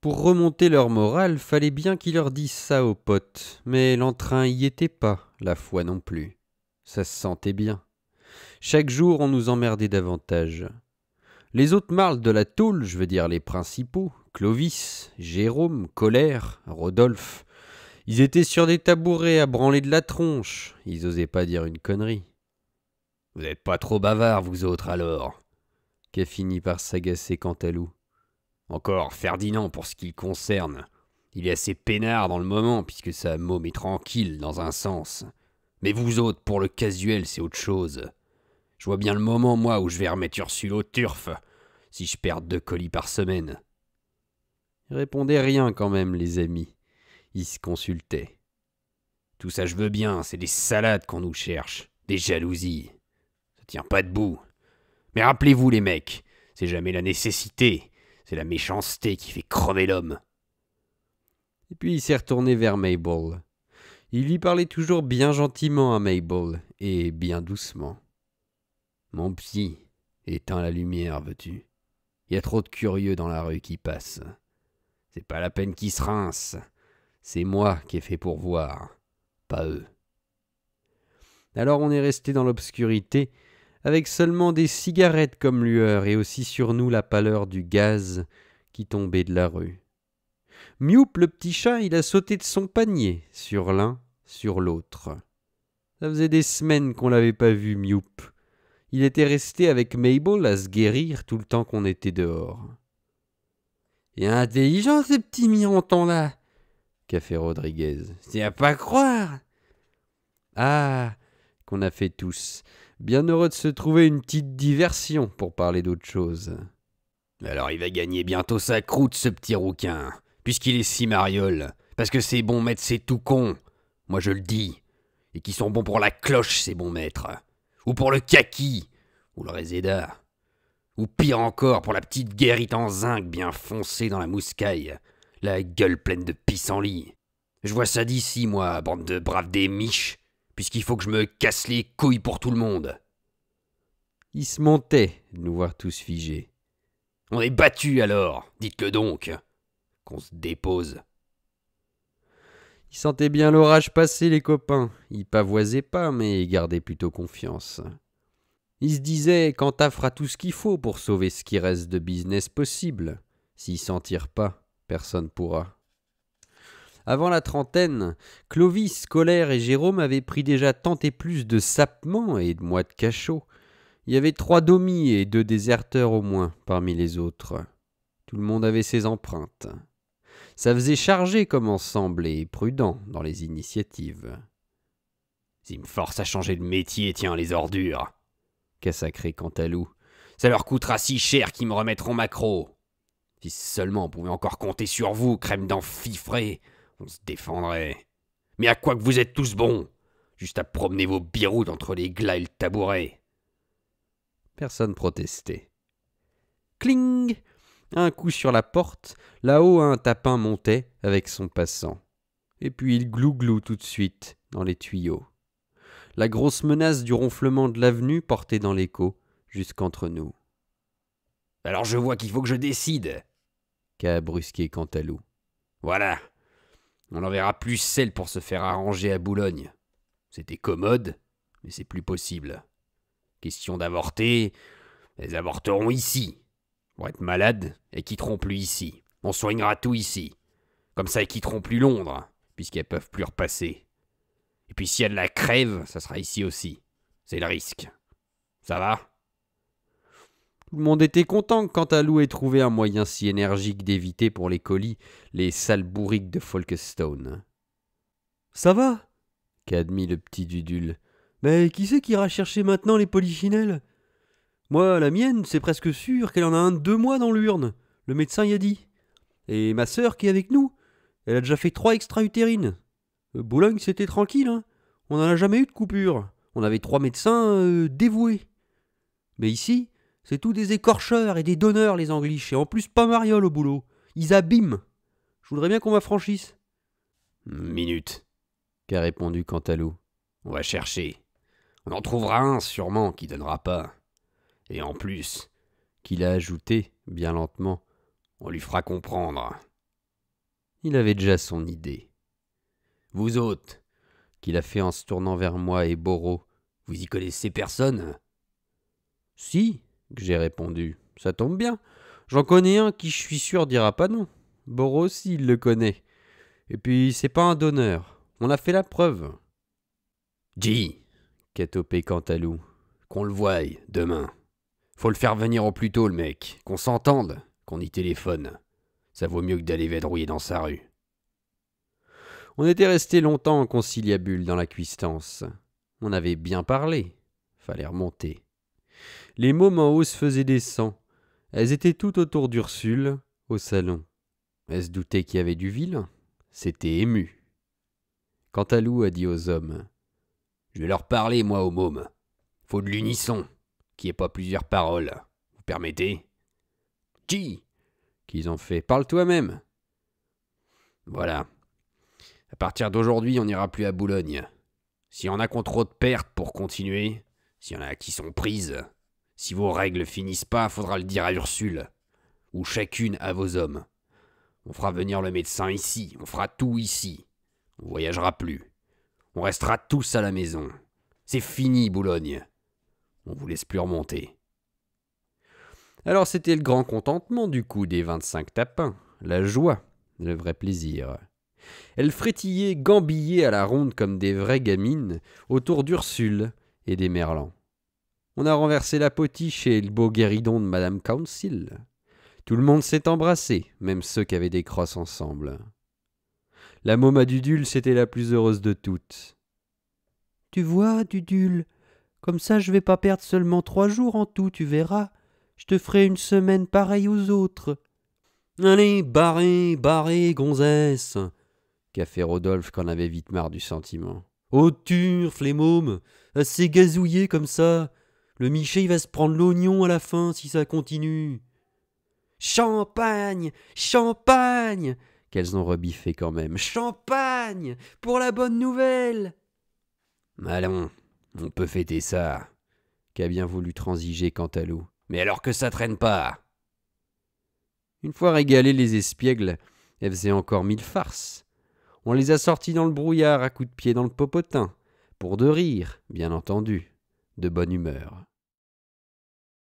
Pour remonter leur morale, fallait bien qu'ils leur disent ça aux potes, mais l'entrain y était pas, la foi non plus. Ça se sentait bien. Chaque jour, on nous emmerdait davantage. Les autres marles de la tôle, je veux dire les principaux, Clovis, Jérôme, Colère, Rodolphe, ils étaient sur des tabourets à branler de la tronche. Ils osaient pas dire une connerie. Vous n'êtes pas trop bavards, vous autres, alors qu'a fini par s'agacer Cantalou. Encore Ferdinand pour ce qu'il concerne. Il est assez peinard dans le moment, puisque sa môme est tranquille dans un sens. Mais vous autres, pour le casuel, c'est autre chose. Je vois bien le moment, moi, où je vais remettre Ursule au turf, si je perds deux colis par semaine. Répondez rien quand même, les amis. Ils se consultaient. Tout ça, je veux bien, c'est des salades qu'on nous cherche, des jalousies. Ça tient pas debout. Mais rappelez-vous, les mecs, c'est jamais la nécessité. C'est la méchanceté qui fait crever l'homme. Et puis il s'est retourné vers Mabel. Il lui parlait toujours bien gentiment à Mabel, et bien doucement. Mon petit, éteins la lumière, veux-tu Il y a trop de curieux dans la rue qui passent. C'est pas la peine qu'ils se rincent. C'est moi qui ai fait pour voir, pas eux. Alors on est resté dans l'obscurité, avec seulement des cigarettes comme lueur et aussi sur nous la pâleur du gaz qui tombait de la rue. Mewp, le petit chat, il a sauté de son panier, sur l'un, sur l'autre. Ça faisait des semaines qu'on l'avait pas vu, Mewp. Il était resté avec Mabel à se guérir tout le temps qu'on était dehors. Et intelligent, ce petit mironton-là, qu'a fait Rodriguez. C'est à pas croire. Ah, qu'on a fait tous. Bien heureux de se trouver une petite diversion pour parler d'autre chose. Alors il va gagner bientôt sa croûte, ce petit rouquin, puisqu'il est si mariole. Parce que ces bons maîtres, c'est tout con. Moi je le dis. Et qui sont bons pour la cloche, ces bons maîtres. Ou pour le kaki. Ou le réséda. Ou pire encore, pour la petite guérite en zinc bien foncée dans la mouscaille. La gueule pleine de pissenlit. Je vois ça d'ici, moi, bande de braves des miches puisqu'il faut que je me casse les couilles pour tout le monde. Il se montait de nous voir tous figés. On est battu alors, dites-le donc, qu'on se dépose. Il sentait bien l'orage passer, les copains. Il pavoisait pas, mais gardait plutôt confiance. Il se disait qu'Anta fera tout ce qu'il faut pour sauver ce qui reste de business possible. S'ils s'en tire pas, personne pourra. Avant la trentaine, Clovis, Colère et Jérôme avaient pris déjà tant et plus de sapements et de mois de cachot. Il y avait trois domis et deux déserteurs au moins parmi les autres. Tout le monde avait ses empreintes. Ça faisait charger comme ensemble et prudent dans les initiatives. Ils me forcent à changer de métier, tiens, les ordures Cassacré Cantalou. Ça leur coûtera si cher qu'ils me remettront macro. Si seulement on pouvait encore compter sur vous, crème d'enfifré on se défendrait. Mais à quoi que vous êtes tous bons Juste à promener vos birous entre les glas et le tabouret. Personne protestait. Cling Un coup sur la porte, là-haut un tapin montait avec son passant. Et puis il glouglou tout de suite dans les tuyaux. La grosse menace du ronflement de l'avenue portait dans l'écho jusqu'entre nous. Alors je vois qu'il faut que je décide, qu'a brusqué Cantalou. Voilà, on n'enverra plus celle pour se faire arranger à Boulogne. C'était commode, mais c'est plus possible. Question d'avorter, elles avorteront ici. Pour être malades, elles quitteront plus ici. On soignera tout ici. Comme ça, elles quitteront plus Londres, puisqu'elles peuvent plus repasser. Et puis s'il y a de la crève, ça sera ici aussi. C'est le risque. Ça va tout le monde était content quand Alou ait trouvé un moyen si énergique d'éviter pour les colis les sales bourriques de Folkestone. Ça va qu'admit le petit Dudule. Mais qui c'est qui ira chercher maintenant les polichinelles Moi, la mienne, c'est presque sûr qu'elle en a un de deux mois dans l'urne. Le médecin y a dit. Et ma sœur qui est avec nous, elle a déjà fait trois extra-utérines. Euh, Boulogne, c'était tranquille, hein. On n'en a jamais eu de coupure. On avait trois médecins euh, dévoués. Mais ici, c'est tous des écorcheurs et des donneurs, les Angliches, et en plus pas mariole au boulot. Ils abîment. Je voudrais bien qu'on m'affranchisse. Minute, qu'a répondu Cantalou. On va chercher. On en trouvera un, sûrement, qui donnera pas. Et en plus, qu'il a ajouté, bien lentement, on lui fera comprendre. Il avait déjà son idée. Vous autres, qu'il a fait en se tournant vers moi et Boro, vous y connaissez personne Si, j'ai répondu. Ça tombe bien. J'en connais un qui, je suis sûr, dira pas non. Boros, il le connaît. Et puis, c'est pas un donneur. On a fait la preuve. Dis, catopé Cantalou, qu'on le voie demain. Faut le faire venir au plus tôt, le mec. Qu'on s'entende, qu'on y téléphone. Ça vaut mieux que d'aller vadrouiller dans sa rue. On était resté longtemps en conciliabule dans la cuistance. On avait bien parlé. Fallait remonter. Les mômes en hausse faisaient des sangs. Elles étaient toutes autour d'Ursule, au salon. Elles se doutaient qu'il y avait du vil, C'était ému. Quant à Lou a dit aux hommes Je vais leur parler, moi, aux mômes. Faut de l'unisson, qui ait pas plusieurs paroles. Vous permettez Qui Qu'ils ont fait. Parle toi-même. Voilà. À partir d'aujourd'hui, on n'ira plus à Boulogne. Si on a contre trop de pertes pour continuer, si on a qui sont prises, si vos règles finissent pas, faudra le dire à Ursule. Ou chacune à vos hommes. On fera venir le médecin ici, on fera tout ici. On voyagera plus. On restera tous à la maison. C'est fini, Boulogne. On vous laisse plus remonter. Alors c'était le grand contentement du coup des 25 tapins, la joie, le vrai plaisir. Elles frétillaient, gambillaient à la ronde comme des vraies gamines autour d'Ursule et des Merlans. On a renversé la potiche et le beau guéridon de Madame Council. Tout le monde s'est embrassé, même ceux qui avaient des crosses ensemble. La môme à Dudule, c'était la plus heureuse de toutes. Tu vois, Dudule, comme ça je vais pas perdre seulement trois jours en tout, tu verras. Je te ferai une semaine pareille aux autres. Allez, barrez, barrez, gonzesse qu'a fait Rodolphe qu'en avait vite marre du sentiment. oh, turf, les mômes, assez gazouillés comme ça, le Miché, il va se prendre l'oignon à la fin si ça continue. Champagne Champagne Qu'elles ont rebiffé quand même. Champagne Pour la bonne nouvelle Allons, on peut fêter ça. Qu'a bien voulu transiger l'eau. — Mais alors que ça traîne pas Une fois régalées les espiègles, elles faisaient encore mille farces. On les a sortis dans le brouillard à coups de pied dans le popotin, pour de rire, bien entendu, de bonne humeur.